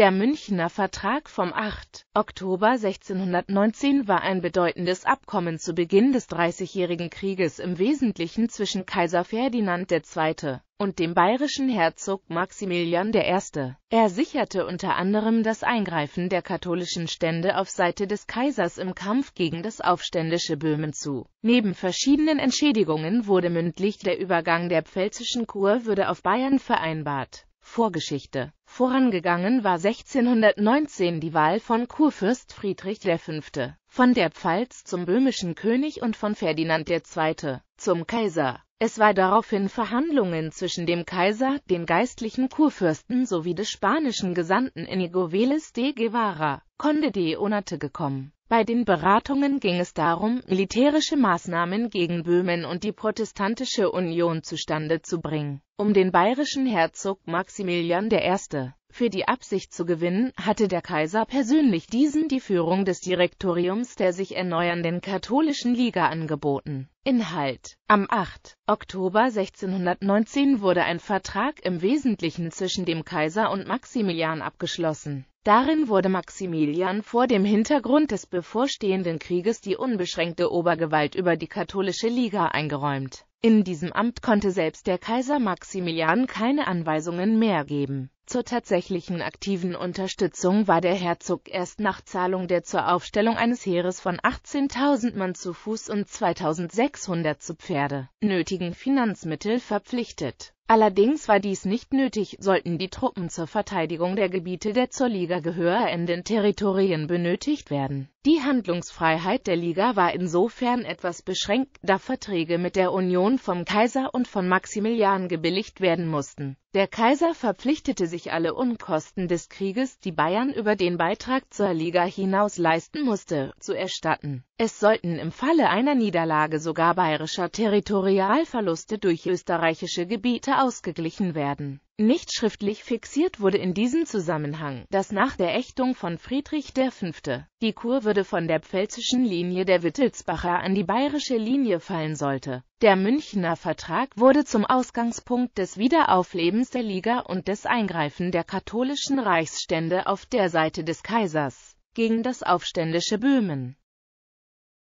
Der Münchner Vertrag vom 8. Oktober 1619 war ein bedeutendes Abkommen zu Beginn des Dreißigjährigen Krieges im Wesentlichen zwischen Kaiser Ferdinand II. und dem bayerischen Herzog Maximilian I. Er sicherte unter anderem das Eingreifen der katholischen Stände auf Seite des Kaisers im Kampf gegen das aufständische Böhmen zu. Neben verschiedenen Entschädigungen wurde mündlich der Übergang der pfälzischen Kur würde auf Bayern vereinbart Vorgeschichte. Vorangegangen war 1619 die Wahl von Kurfürst Friedrich V. von der Pfalz zum böhmischen König und von Ferdinand II. zum Kaiser. Es war daraufhin Verhandlungen zwischen dem Kaiser, den geistlichen Kurfürsten sowie des spanischen Gesandten Inigo Vélez de Guevara, Conde de Onate gekommen bei den Beratungen ging es darum, militärische Maßnahmen gegen Böhmen und die protestantische Union zustande zu bringen, um den bayerischen Herzog Maximilian I für die Absicht zu gewinnen, hatte der Kaiser persönlich diesen die Führung des Direktoriums der sich erneuernden katholischen Liga angeboten. Inhalt Am 8. Oktober 1619 wurde ein Vertrag im Wesentlichen zwischen dem Kaiser und Maximilian abgeschlossen. Darin wurde Maximilian vor dem Hintergrund des bevorstehenden Krieges die unbeschränkte Obergewalt über die katholische Liga eingeräumt. In diesem Amt konnte selbst der Kaiser Maximilian keine Anweisungen mehr geben. Zur tatsächlichen aktiven Unterstützung war der Herzog erst nach Zahlung der zur Aufstellung eines Heeres von 18.000 Mann zu Fuß und 2.600 zu Pferde nötigen Finanzmittel verpflichtet. Allerdings war dies nicht nötig, sollten die Truppen zur Verteidigung der Gebiete der zur Liga gehörenden Territorien benötigt werden. Die Handlungsfreiheit der Liga war insofern etwas beschränkt, da Verträge mit der Union vom Kaiser und von Maximilian gebilligt werden mussten. Der Kaiser verpflichtete sich alle Unkosten des Krieges, die Bayern über den Beitrag zur Liga hinaus leisten musste, zu erstatten. Es sollten im Falle einer Niederlage sogar bayerischer Territorialverluste durch österreichische Gebiete ausgeglichen werden. Nicht schriftlich fixiert wurde in diesem Zusammenhang, dass nach der Ächtung von Friedrich V. die Kur würde von der pfälzischen Linie der Wittelsbacher an die bayerische Linie fallen sollte. Der Münchner Vertrag wurde zum Ausgangspunkt des Wiederauflebens der Liga und des Eingreifen der katholischen Reichsstände auf der Seite des Kaisers gegen das aufständische Böhmen.